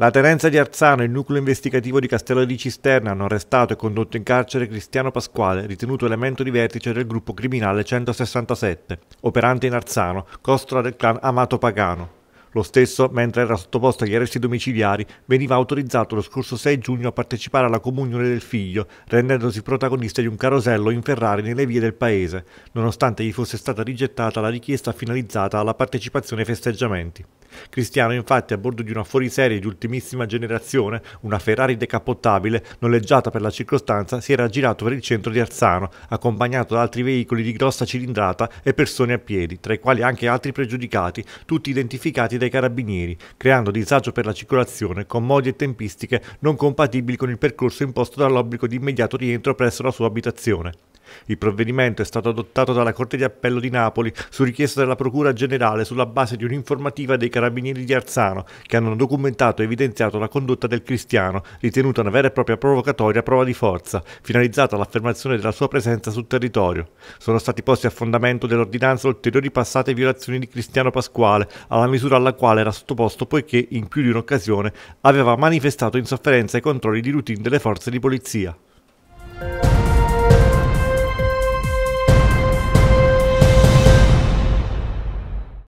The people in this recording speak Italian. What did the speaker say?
La Terenza di Arzano e il nucleo investigativo di Castello di Cisterna hanno arrestato e condotto in carcere Cristiano Pasquale, ritenuto elemento di vertice del gruppo criminale 167, operante in Arzano, costola del clan Amato Pagano. Lo stesso, mentre era sottoposto agli arresti domiciliari, veniva autorizzato lo scorso 6 giugno a partecipare alla comunione del figlio, rendendosi protagonista di un carosello in Ferrari nelle vie del paese, nonostante gli fosse stata rigettata la richiesta finalizzata alla partecipazione ai festeggiamenti. Cristiano, infatti, a bordo di una fuoriserie di ultimissima generazione, una Ferrari decappottabile, noleggiata per la circostanza, si era girato per il centro di Arzano, accompagnato da altri veicoli di grossa cilindrata e persone a piedi, tra i quali anche altri pregiudicati, tutti identificati dai carabinieri, creando disagio per la circolazione con modi e tempistiche non compatibili con il percorso imposto dall'obbligo di immediato rientro presso la sua abitazione. Il provvedimento è stato adottato dalla Corte di Appello di Napoli su richiesta della Procura Generale sulla base di un'informativa dei carabinieri di Arzano che hanno documentato e evidenziato la condotta del cristiano, ritenuta una vera e propria provocatoria prova di forza, finalizzata all'affermazione della sua presenza sul territorio. Sono stati posti a fondamento dell'ordinanza ulteriori passate violazioni di Cristiano Pasquale, alla misura alla quale era sottoposto poiché in più di un'occasione aveva manifestato insofferenza ai controlli di routine delle forze di polizia.